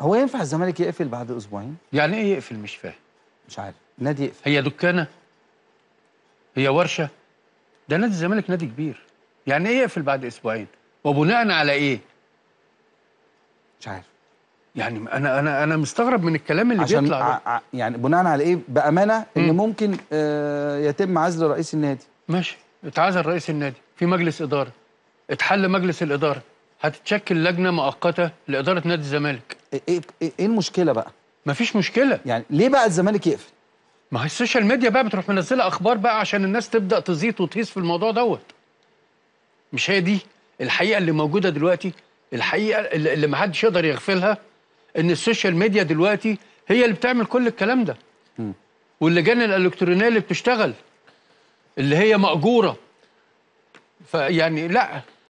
هو ينفع الزمالك يقفل بعد اسبوعين؟ يعني ايه يقفل مش فاهم مش عارف نادي يقفل هي دكانه هي ورشه ده نادي الزمالك نادي كبير يعني ايه يقفل بعد اسبوعين وبناء على ايه مش عارف يعني انا انا انا مستغرب من الكلام اللي عشان بيطلع ده. ع... يعني بناء على ايه بامانه ان ممكن آه يتم عزل رئيس النادي ماشي اتعزل رئيس النادي في مجلس اداره اتحل مجلس الاداره هتتشكل لجنه مؤقته لاداره نادي الزمالك إيه- إيه-, ايه ايه المشكله بقى مفيش مشكله يعني ليه بقى الزمالك يقفل ما هي السوشيال ميديا بقى بتروح منزله اخبار بقى عشان الناس تبدا تزيط وتهيص في الموضوع دوت مش هي دي الحقيقه اللي موجوده دلوقتي الحقيقه اللي ما حدش يقدر يغفلها ان السوشيال ميديا دلوقتي هي اللي بتعمل كل الكلام ده واللجان الالكترونيه اللي بتشتغل اللي هي ماجوره فيعني لا